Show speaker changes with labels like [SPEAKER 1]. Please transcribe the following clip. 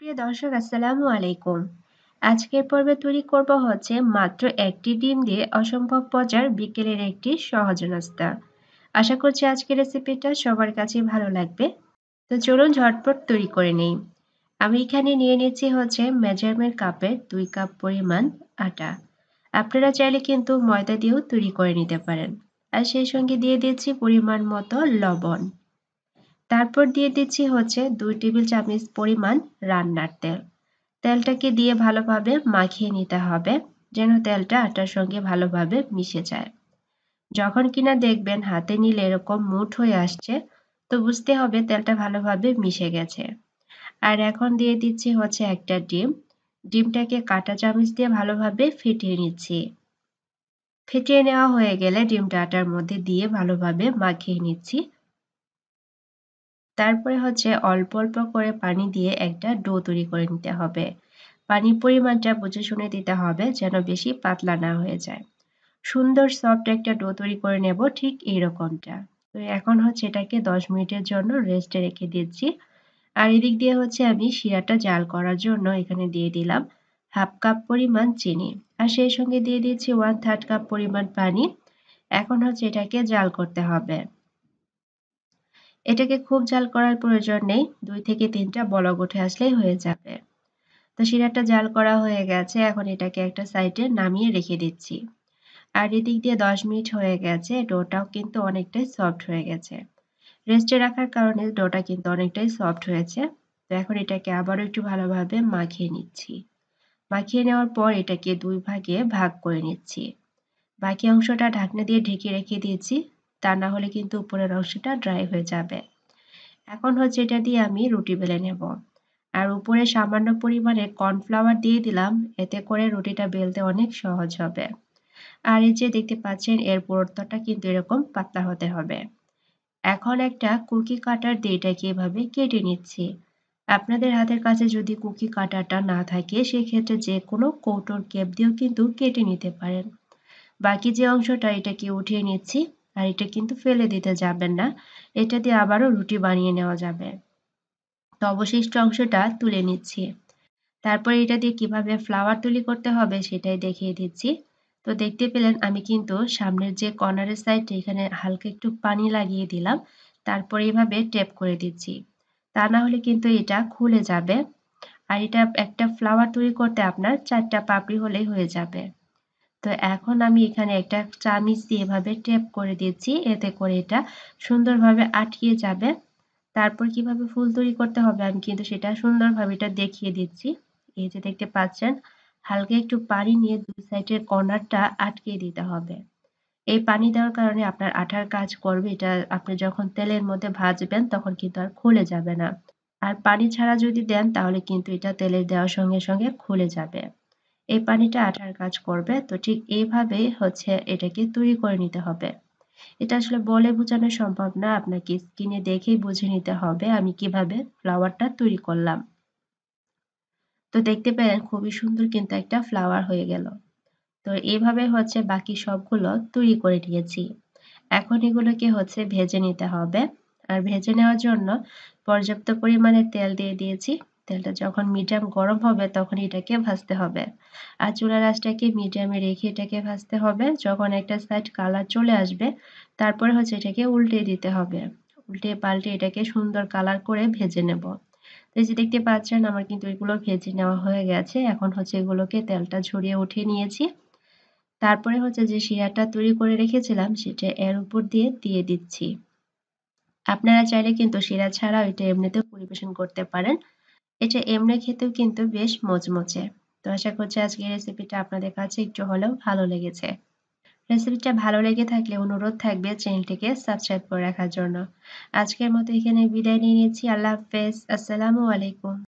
[SPEAKER 1] প্রিয় দর্শক আসসালামু আলাইকুম আজকের পর্বে তৈরি করব হচ্ছে মাত্র একটি ডিম দিয়ে অসম্ভব পচার বিকেলের একটি সহজ নাস্তা আশা করছি আজকের রেসিপিটা সবার কাছে ভালো লাগবে তো চলুন ঝটপট তৈরি করে নেই আমি এখানে নিয়ে নিচ্ছি হচ্ছে মেজারমেন্ট কাপের দুই কাপ পরিমাণ আটা আপনারা চাইলে কিন্তু ময়দা দিয়েও তৈরি করে নিতে পারেন আর সেই সঙ্গে দিয়ে দিচ্ছি পরিমাণ মতো লবণ তারপর দিয়ে দিচ্ছি হচ্ছে দুই টেবিল চামচ পরিমাণ রান্নার তেল তেলটাকে দিয়ে ভালোভাবে মাখিয়ে নিতে হবে যেন তেলটা আটার সঙ্গে ভালোভাবে মিশে যায় যখন কিনা দেখবেন হাতে নিলে এরকম মুঠ হয়ে আসছে তো বুঝতে হবে তেলটা ভালোভাবে মিশে গেছে আর এখন দিয়ে দিচ্ছি হচ্ছে একটা ডিম ডিমটাকে কাটা চামচ দিয়ে ভালোভাবে ফেটিয়ে নিচ্ছি ফেটিয়ে নেওয়া হয়ে গেলে ডিমটা আটার মধ্যে দিয়ে ভালোভাবে মাখিয়ে নিচ্ছি তারপরে হচ্ছে অল্প অল্প করে পানি দিয়ে একটা ডো তৈরি করে নিতে হবে পানির পরিমাণটা বুঝে শুনে দিতে হবে যেন বেশি পাতলা না হয়ে যায় সুন্দর সফট একটা ডো তৈরি করে নেব ঠিক এই রকমটা তো এখন হচ্ছে এটাকে দশ মিনিটের জন্য রেস্টে রেখে দিচ্ছি আর এদিক দিয়ে হচ্ছে আমি শিরাটা জাল করার জন্য এখানে দিয়ে দিলাম হাফ কাপ পরিমাণ চিনি আর সেই সঙ্গে দিয়ে দিচ্ছি ওয়ান থার্ড কাপ পরিমাণ পানি এখন হচ্ছে এটাকে জাল করতে হবে এটাকে খুব জাল করার প্রয়োজন নেই দুই থেকে তিনটা বলক উঠে আসলেই হয়ে যাবে তো শিরাটা জাল করা হয়ে গেছে এখন এটাকে একটা সাইডে নামিয়ে রেখে দিচ্ছি আর এদিক দিয়ে দশ মিনিট হয়ে গেছে ডোটাও কিন্তু অনেকটাই সফট হয়ে গেছে রেস্টে রাখার কারণে ডোটা কিন্তু অনেকটাই সফট হয়েছে তো এখন এটাকে আবারও একটু ভালোভাবে মাখিয়ে নিচ্ছি মাখিয়ে নেওয়ার পর এটাকে দুই ভাগে ভাগ করে নিচ্ছি বাকি অংশটা ঢাকনা দিয়ে ঢেকে রেখে দিয়েছি তা না হলে কিন্তু উপরের অংশটা ড্রাই হয়ে যাবে এখন হচ্ছে এটা দিয়ে আমি রুটি বেলে নেব আর উপরে সামান্য পরিমাণে কর্নফ্লাওয়ার দিয়ে দিলাম এতে করে রুটিটা বেলতে অনেক সহজ হবে আর এই যে দেখতে পাচ্ছেন এর পুরোত্বটা কিন্তু এরকম পাতলা হতে হবে এখন একটা কুকি কাটার দিয়ে এটাকে এভাবে কেটে নিচ্ছি আপনাদের হাতের কাছে যদি কুকি কাটারটা না থাকে সেক্ষেত্রে যে কোনো কৌটোর কেপ দিয়েও কিন্তু কেটে নিতে পারেন বাকি যে অংশটা এটাকে উঠিয়ে নিচ্ছি আর এটা কিন্তু ফেলে দিতে যাবেন না এটা দিয়ে আবারও রুটি বানিয়ে নেওয়া যাবে তো অবশিষ্ট অংশটা তুলে নিচ্ছি তারপর এটা দিয়ে কিভাবে ফ্লাওয়ার তৈরি করতে হবে সেটাই দেখিয়ে দিচ্ছি তো দেখতে পেলেন আমি কিন্তু সামনের যে কর্নারের সাইডটা এখানে হালকা একটু পানি লাগিয়ে দিলাম তারপর এইভাবে টেপ করে দিচ্ছি তা না হলে কিন্তু এটা খুলে যাবে আর এটা একটা ফ্লাওয়ার তৈরি করতে আপনার চারটা পাপড়ি হলেই হয়ে যাবে তো এখন আমি এখানে একটা চামিচ দিয়ে এভাবে টেপ করে দিচ্ছি এতে করে এটা সুন্দরভাবে আটকিয়ে যাবে তারপর কিভাবে ফুল তৈরি করতে হবে আমি কিন্তু সেটা সুন্দরভাবে এটা দেখিয়ে দিচ্ছি এই যে দেখতে পাচ্ছেন হালকা একটু পানি নিয়ে দুই সাইডের কর্নারটা আটকে দিতে হবে এই পানি দেওয়ার কারণে আপনার আঠার কাজ করবে এটা আপনি যখন তেলের মধ্যে ভাজবেন তখন কিন্তু আর খুলে যাবে না আর পানি ছাড়া যদি দেন তাহলে কিন্তু এটা তেলের দেওয়ার সঙ্গে সঙ্গে খুলে যাবে এই পানিটা আঠার কাজ করবে তো ঠিক এইভাবে হচ্ছে এটাকে তৈরি করে নিতে হবে এটা আসলে বলে বোঝানো সম্ভব না আপনাকে স্কিনে দেখেই বুঝে নিতে হবে আমি কিভাবে ফ্লাওয়ারটা তৈরি করলাম তো দেখতে পেলেন খুবই সুন্দর কিন্তু একটা ফ্লাওয়ার হয়ে গেল তো এইভাবে হচ্ছে বাকি সবগুলো তৈরি করে নিয়েছি এখন এগুলোকে হচ্ছে ভেজে নিতে হবে আর ভেজে নেওয়ার জন্য পর্যাপ্ত পরিমাণে তেল দিয়ে দিয়েছি তেলটা যখন মিডিয়াম গরম হবে তখন এটাকে ভাজতে হবে আর চুলার আঁচটাকে মিডিয়ামে রেখে এটাকে ভাজতে হবে যখন একটা সাইড কালার চলে আসবে তারপরে হচ্ছে এটাকে উল্টে দিতে হবে উল্টে পাল্টে এটাকে সুন্দর কালার করে ভেজে নেব তো এই যে দেখতে পাচ্ছেন আমার কিন্তু এগুলো ভেজে নেওয়া হয়ে গেছে এখন হচ্ছে এগুলোকে তেলটা ঝরিয়ে উঠিয়ে নিয়েছি তারপরে হচ্ছে যে শিরাটা তৈরি করে রেখেছিলাম সেটা এর উপর দিয়ে দিয়ে দিচ্ছি আপনারা চাইলে কিন্তু শিরা ছাড়াও এটা এমনিতে পরিবেশন করতে পারেন এটা এমনি খেতেও কিন্তু বেশ মজমচে তো আশা করছি আজকে রেসিপিটা আপনাদের কাছে একটু হলেও ভালো লেগেছে রেসিপিটা ভালো লেগে থাকলে অনুরোধ থাকবে চ্যানেলটিকে সাবস্ক্রাইব করে রাখার জন্য আজকের মতো এখানে বিদায় নিয়ে নিচ্ছি আল্লাহ হাফেজ আসসালামু আলাইকুম